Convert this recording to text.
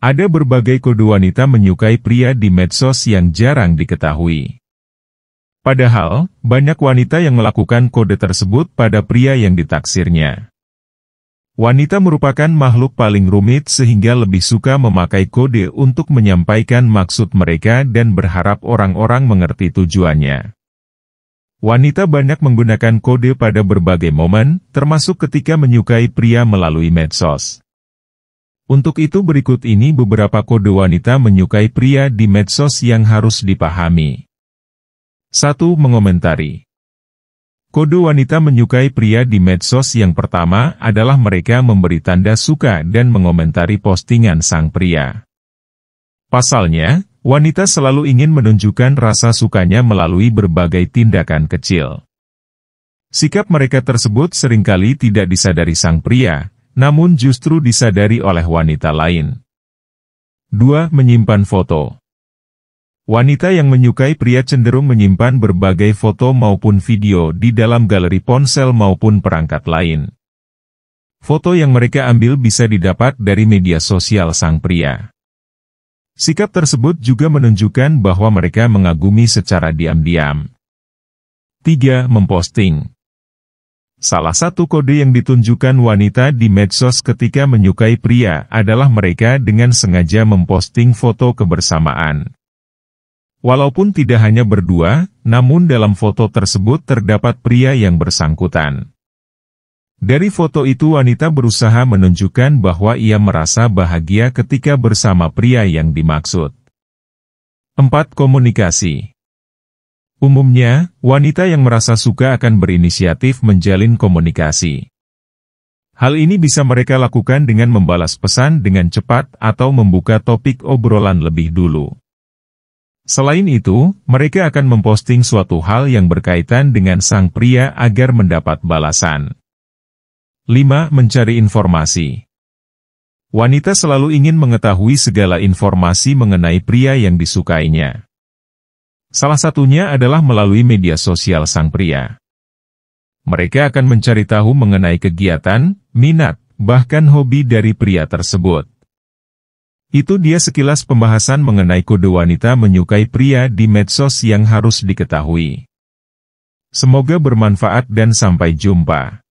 Ada berbagai kode wanita menyukai pria di medsos yang jarang diketahui. Padahal, banyak wanita yang melakukan kode tersebut pada pria yang ditaksirnya. Wanita merupakan makhluk paling rumit sehingga lebih suka memakai kode untuk menyampaikan maksud mereka dan berharap orang-orang mengerti tujuannya. Wanita banyak menggunakan kode pada berbagai momen, termasuk ketika menyukai pria melalui medsos. Untuk itu berikut ini beberapa kode wanita menyukai pria di medsos yang harus dipahami. 1. Mengomentari Kode wanita menyukai pria di medsos yang pertama adalah mereka memberi tanda suka dan mengomentari postingan sang pria. Pasalnya, wanita selalu ingin menunjukkan rasa sukanya melalui berbagai tindakan kecil. Sikap mereka tersebut seringkali tidak disadari sang pria, namun justru disadari oleh wanita lain. 2. Menyimpan foto Wanita yang menyukai pria cenderung menyimpan berbagai foto maupun video di dalam galeri ponsel maupun perangkat lain. Foto yang mereka ambil bisa didapat dari media sosial sang pria. Sikap tersebut juga menunjukkan bahwa mereka mengagumi secara diam-diam. 3. Memposting Salah satu kode yang ditunjukkan wanita di medsos ketika menyukai pria adalah mereka dengan sengaja memposting foto kebersamaan. Walaupun tidak hanya berdua, namun dalam foto tersebut terdapat pria yang bersangkutan. Dari foto itu wanita berusaha menunjukkan bahwa ia merasa bahagia ketika bersama pria yang dimaksud. 4. Komunikasi Umumnya, wanita yang merasa suka akan berinisiatif menjalin komunikasi. Hal ini bisa mereka lakukan dengan membalas pesan dengan cepat atau membuka topik obrolan lebih dulu. Selain itu, mereka akan memposting suatu hal yang berkaitan dengan sang pria agar mendapat balasan. 5. Mencari informasi Wanita selalu ingin mengetahui segala informasi mengenai pria yang disukainya. Salah satunya adalah melalui media sosial sang pria. Mereka akan mencari tahu mengenai kegiatan, minat, bahkan hobi dari pria tersebut. Itu dia sekilas pembahasan mengenai kode wanita menyukai pria di medsos yang harus diketahui. Semoga bermanfaat dan sampai jumpa.